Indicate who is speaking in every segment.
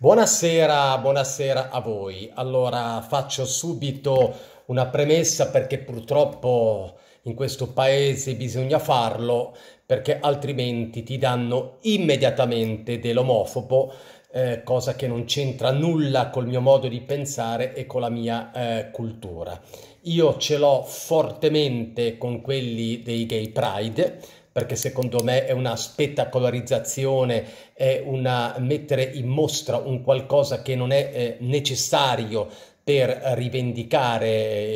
Speaker 1: Buonasera, buonasera a voi. Allora faccio subito una premessa perché purtroppo in questo paese bisogna farlo perché altrimenti ti danno immediatamente dell'omofobo, eh, cosa che non c'entra nulla col mio modo di pensare e con la mia eh, cultura. Io ce l'ho fortemente con quelli dei gay pride perché secondo me è una spettacolarizzazione, è una mettere in mostra un qualcosa che non è eh, necessario per rivendicare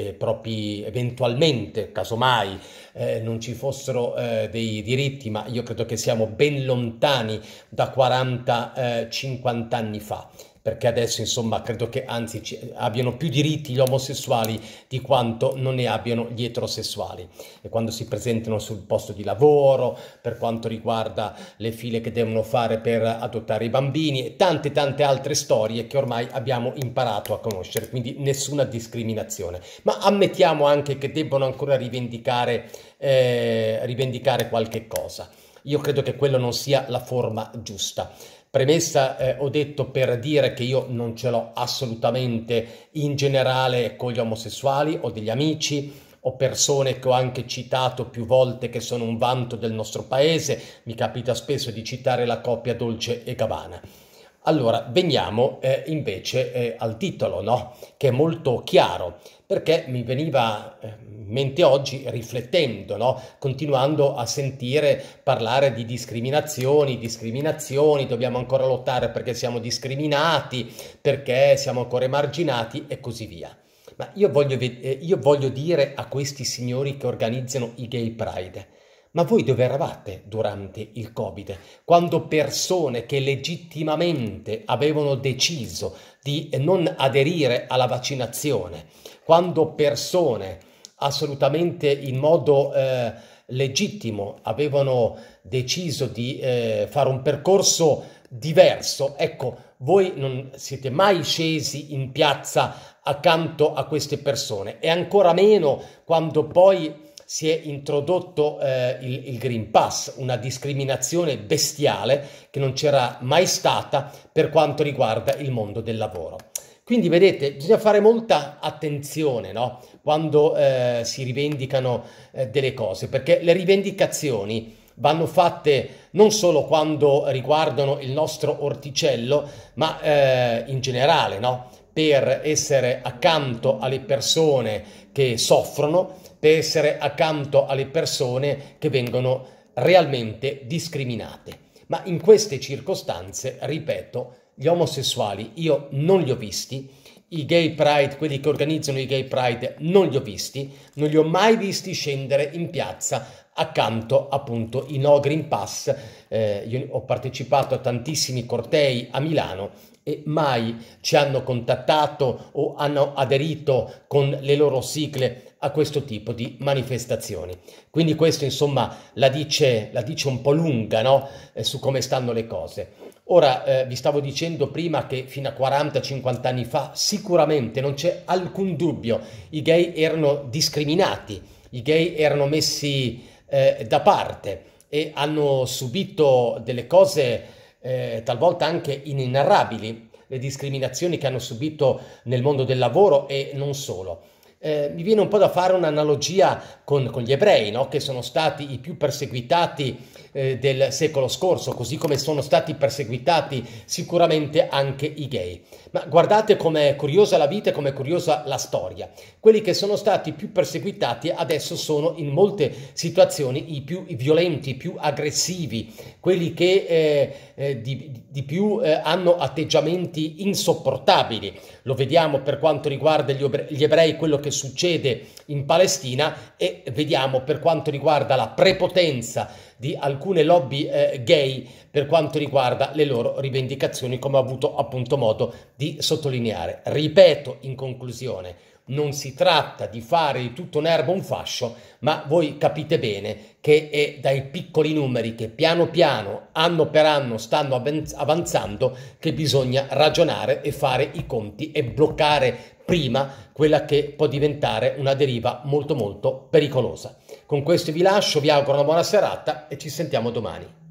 Speaker 1: eh, propri eventualmente, casomai eh, non ci fossero eh, dei diritti, ma io credo che siamo ben lontani da 40-50 eh, anni fa perché adesso insomma credo che anzi ci, abbiano più diritti gli omosessuali di quanto non ne abbiano gli eterosessuali e quando si presentano sul posto di lavoro, per quanto riguarda le file che devono fare per adottare i bambini e tante tante altre storie che ormai abbiamo imparato a conoscere, quindi nessuna discriminazione. Ma ammettiamo anche che debbano ancora rivendicare, eh, rivendicare qualche cosa. Io credo che quello non sia la forma giusta. Premessa eh, ho detto per dire che io non ce l'ho assolutamente in generale con gli omosessuali o degli amici o persone che ho anche citato più volte che sono un vanto del nostro paese, mi capita spesso di citare la coppia Dolce e Gabbana. Allora, veniamo eh, invece eh, al titolo, no? che è molto chiaro, perché mi veniva eh, in mente oggi, riflettendo, no? continuando a sentire parlare di discriminazioni, discriminazioni, dobbiamo ancora lottare perché siamo discriminati, perché siamo ancora emarginati e così via. Ma io voglio, eh, io voglio dire a questi signori che organizzano i Gay Pride, ma voi dove eravate durante il Covid, quando persone che legittimamente avevano deciso di non aderire alla vaccinazione, quando persone assolutamente in modo eh, legittimo avevano deciso di eh, fare un percorso diverso, ecco, voi non siete mai scesi in piazza accanto a queste persone e ancora meno quando poi si è introdotto eh, il, il, Green Pass, una discriminazione bestiale che non c'era mai stata per quanto riguarda il mondo del lavoro. Quindi vedete, bisogna fare molta attenzione no? quando eh, si rivendicano eh, delle cose, perché le rivendicazioni vanno fatte non solo quando riguardano il nostro orticello, ma eh, in generale, no? per essere accanto alle persone che soffrono, per essere accanto alle persone che vengono realmente discriminate. Ma in queste circostanze, ripeto, gli omosessuali io non li ho visti, i gay pride, quelli che organizzano i gay pride, non li ho visti, non li ho mai visti scendere in piazza accanto appunto i no green pass. Eh, io ho partecipato a tantissimi cortei a Milano e mai ci hanno contattato o hanno aderito con le loro sigle a questo tipo di manifestazioni. Quindi questo insomma la dice, la dice un po' lunga no? eh, su come stanno le cose. Ora eh, vi stavo dicendo prima che fino a 40-50 anni fa sicuramente non c'è alcun dubbio, i gay erano discriminati, i gay erano messi eh, da parte e hanno subito delle cose eh, talvolta anche inenarrabili, le discriminazioni che hanno subito nel mondo del lavoro e non solo eh, mi viene un po' da fare un'analogia con, con gli ebrei, no? che sono stati i più perseguitati eh, del secolo scorso, così come sono stati perseguitati sicuramente anche i gay. Ma guardate com'è curiosa la vita e com'è curiosa la storia. Quelli che sono stati più perseguitati adesso sono in molte situazioni i più violenti, i più aggressivi, quelli che eh, eh di, di, più eh, hanno atteggiamenti insopportabili. Lo vediamo per quanto riguarda gli ebrei, quello che succede in Palestina e vediamo per quanto riguarda la prepotenza di alcune lobby eh, gay per quanto riguarda le loro rivendicazioni, come ho avuto appunto modo di sottolineare. Ripeto in conclusione, non si tratta di fare di tutto un erbo un fascio, ma voi capite bene che è dai piccoli numeri che piano piano, anno per anno, stanno avanzando che bisogna ragionare e fare i conti e bloccare prima quella che può diventare una deriva molto molto pericolosa. Con questo vi lascio, vi auguro una buona serata e ci sentiamo domani.